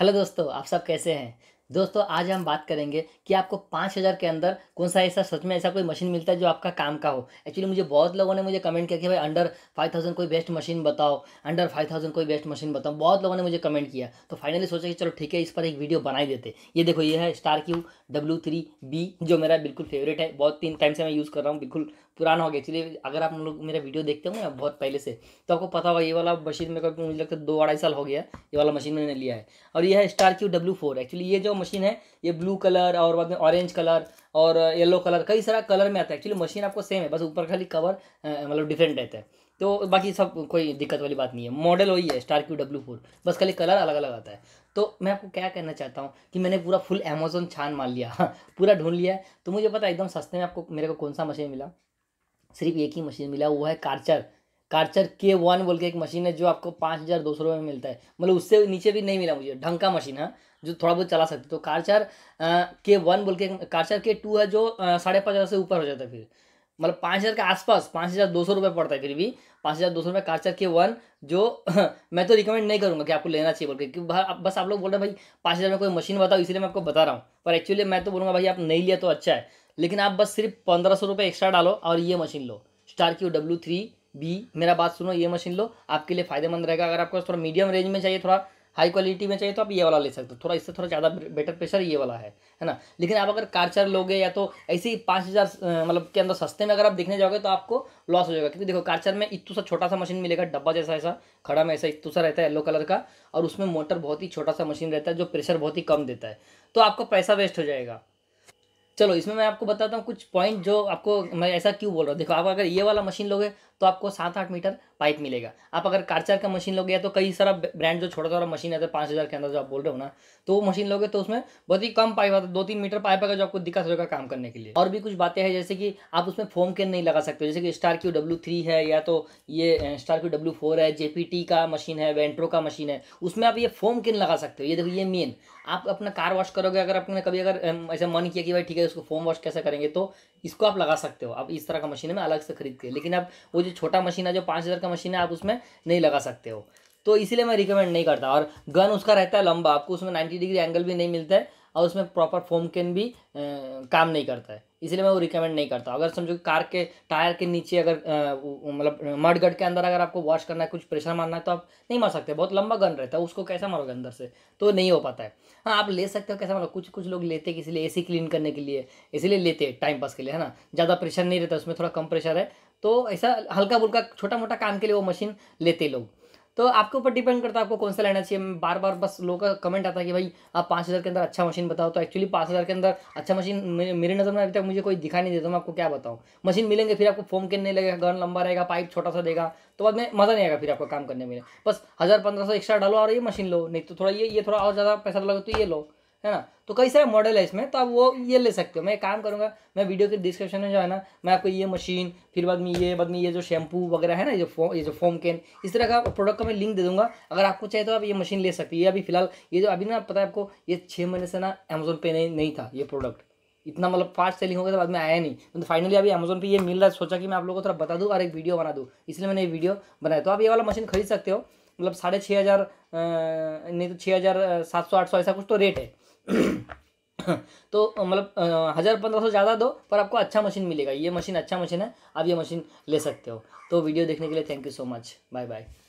hello दोस्तों आप सब कैसे हैं दोस्तों आज हम बात करेंगे कि आपको पाँच हज़ार के अंदर कौन सा ऐसा सच में ऐसा कोई मशीन मिलता है जो आपका काम का हो एक्चुअली मुझे बहुत लोगों ने मुझे कमेंट किया कि भाई अंडर फाइव थाउजेंड कोई बेस्ट मशीन बताओ अंडर फाइव थाउजेंड कोई बेस्ट मशीन बताओ बहुत लोगों ने मुझे कमेंट किया तो फाइनली सोचा कि चलो ठीक है इस पर एक वीडियो बनाई देते ये देखो ये है star Q W three B जो मेरा बिल्कुल फेवरेट है बहुत तीन टाइम से मैं यूज़ कर रहा हूँ बिल्कुल पुराना हो गया एक्चुअली अगर आप लोग मेरा वीडियो देखते हो ना बहुत पहले से तो आपको पता होगा ये वाला मशीन मेरे को मुझे लगता है दो अढ़ाई साल हो गया ये वाला मशीन मैंने लिया है और यह है star Q W four actually ये जो मशीन है ये ब्लू कलर और बाद में ऑरेंज कलर और येलो कलर कई सारा कलर में आता है एक्चुअली मशीन आपको सेम है बस ऊपर खाली कवर मतलब डिफरेंट रहता है तो बाकी सब कोई दिक्कत वाली बात नहीं है मॉडल वही है स्टार क्यू डब्ल्यू फोर बस खाली कलर अलग अलग आता है तो मैं आपको क्या कहना चाहता हूँ कि मैंने पूरा फुल अमेजोन छान मार लिया हाँ, पूरा ढूंढ लिया है तो मुझे पता एकदम सस्ते में आपको मेरे को कौन सा मशीन मिला सिर्फ एक ही मशीन मिला वो है कार्चर कार्चर के वन बोल के एक मशीन है जो आपको पाँच हज़ार दो सौ रुपये में मिलता है मतलब उससे नीचे भी नहीं मिला मुझे ढंग का मशीन है हाँ, जो थोड़ा बहुत चला सकते तो कार्चर के वन बोल के कार्चर के टू है जो साढ़े पाँच हज़ार से ऊपर हो जाता है फिर मतलब पाँच हज़ार के आसपास पाँच हज़ार दो सौ रुपये पड़ता है फिर भी पाँच हज़ार दो सौ रुपये कार्चर के वन जो मैं तो रिकमेंड नहीं करूँगा कि आपको लेना चाहिए बोल के क्योंकि बस आप लोग बोल रहे हैं भाई पाँच हज़ार में कोई मशीन बताओ इसलिए मैं आपको बता रहा हूँ पर एक्चुअली मैं तो बोलूँगा भाई आप नहीं लिया तो अच्छा है लेकिन आप बस सिर्फ पंद्रह सौ रुपये एक्स्ट्रा डालो और ये मशीन लो star Q W three B मेरा बात सुनो ये मशीन लो आपके लिए फ़ायदेमंद रहेगा अगर आपको थोड़ा मीडियम रेंज में चाहिए थोड़ा हाई क्वालिटी में चाहिए तो आप ये वाला ले सकते हो थोड़ा इससे थोड़ा ज़्यादा बेटर प्रेशर ये वाला है है ना लेकिन आप अगर कार चार लोगे या तो ऐसे ही पाँच हज़ार मतलब के अंदर सस्ते में अगर आप देखने जाओगे तो आपको लॉस हो जाएगा क्योंकि देखो कार चार में इतू सा छोटा सा मशीन मिलेगा डब्बा जैसा ऐसा खड़ा में ऐसा इतू सा रहता है येलो कलर का और उसमें मोटर बहुत ही छोटा सा मशीन रहता है जो प्रेशर बहुत ही कम देता है तो आपका पैसा वेस्ट हो जाएगा चलो इसमें मैं आपको बताता हूँ कुछ पॉइंट जो आपको मैं ऐसा क्यों बोल रहा हूँ देखो आप अगर ये वाला मशीन लोगे तो आपको सात आठ मीटर पाइप मिलेगा आप अगर कारचार का मशीन लोगे या तो कई सारा ब्रांड जो छोटा छोटा मशीन आता है पाँच हज़ार के अंदर जो आप बोल रहे हो ना तो वो मशीन लोगे तो उसमें बहुत ही कम पाइप आता है दो तीन मीटर पाइप आएगा जो आपको दिक्कत होगा काम करने के लिए और भी कुछ बातें हैं जैसे कि आप उसमें फोम के नहीं लगा सकते जैसे कि स्टार क्यू डब्ल्यू थ्री है या तो ये स्टार क्यू डब्ल्यू फोर है टी का मशीन है वेंट्रो का मशीन है उसमें आप ये फोम किन लगा सकते हो ये देखो ये मेन आप अपना कार वॉश करोगे अगर आपने कभी अगर ऐसा मन किया कि भाई ठीक है उसको फोम वॉश कैसे करेंगे तो इसको आप लगा सकते हो आप इस तरह का मशीन में अलग से खरीद के लेकिन आप वो जो छोटा मशीन है जो पाँच हज़ार का मशीन है आप उसमें नहीं लगा सकते हो तो इसीलिए मैं रिकमेंड नहीं करता और गन उसका रहता है लंबा आपको उसमें नाइन्टी डिग्री एंगल भी नहीं मिलता है और उसमें प्रॉपर फोम केन भी काम नहीं करता है इसलिए मैं वो रिकमेंड नहीं करता अगर समझो कार के टायर के नीचे अगर मतलब मडगढ़ के अंदर अगर आपको वॉश करना है कुछ प्रेशर मारना है तो आप नहीं मार सकते बहुत लंबा गन रहता है उसको कैसे मारोगे अंदर से तो नहीं हो पाता है हाँ आप ले सकते हो कैसे मारो कुछ कुछ लोग लेते हैं ए सी क्लीन करने के लिए इसीलिए लेते हैं टाइम पास के लिए है ना ज़्यादा प्रेशर नहीं रहता उसमें थोड़ा कम प्रेशर है तो ऐसा हल्का बुल्का छोटा मोटा काम के लिए वो मशीन लेते लोग तो आपके ऊपर डिपेंड करता है आपको कौन सा लेना चाहिए बार बार बस लोगों का कमेंट आता है कि भाई आप पाँच हज़ार के अंदर अच्छा मशीन बताओ तो एक्चुअली पाँच हज़ार के अंदर अच्छा मशीन मेरी नज़र में अभी तक मुझे कोई दिखाई नहीं देता मैं आपको क्या बताऊँ मशीन मिलेंगे फिर आपको फोम करने लगेगा गन लंबा रहेगा पाइप छोटा सा देगा तो बाद में मज़ा नहीं आएगा फिर आपको काम करने में बस हज़ार पंद्रह सौ एक्स्ट्रा डालो और ये मशीन लो नहीं तो थोड़ा ये ये थोड़ा और ज़्यादा पैसा लगे तो ये लो है ना तो कई सारे मॉडल है इसमें तो आप वो ये ले सकते हो मैं काम करूँगा मैं वीडियो के डिस्क्रिप्शन में जो है ना मैं आपको ये मशीन फिर बाद में ये बाद में ये जो शैम्पू वगैरह है ना जो फो ये जो फोम कैन इस तरह का प्रोडक्ट का मैं लिंक दे दूँगा अगर आपको चाहिए तो आप ये मशीन ले सकती है अभी फिलहाल ये जो अभी ना पता है आपको ये छः महीने से ना अमेजोन पे नहीं नहीं था ये प्रोडक्ट इतना मतलब फास्ट सेलिंग हो गया तो बाद में आया नहीं तो मतलब फाइनली अभी अमेजोन पे ये मिल रहा है सोचा कि मैं आप लोगों को थोड़ा बता दूँ और एक वीडियो बना दूँ इसलिए मैंने ये वीडियो बनाया तो आप ये वाला मशीन खरीद सकते हो मतलब साढ़े छः हज़ार नहीं तो छः हज़ार सात सौ आठ सौ ऐसा कुछ तो रेट है तो मतलब हज़ार पंद्रह सौ ज़्यादा दो पर आपको अच्छा मशीन मिलेगा ये मशीन अच्छा मशीन है आप ये मशीन ले सकते हो तो वीडियो देखने के लिए thank you so much bye bye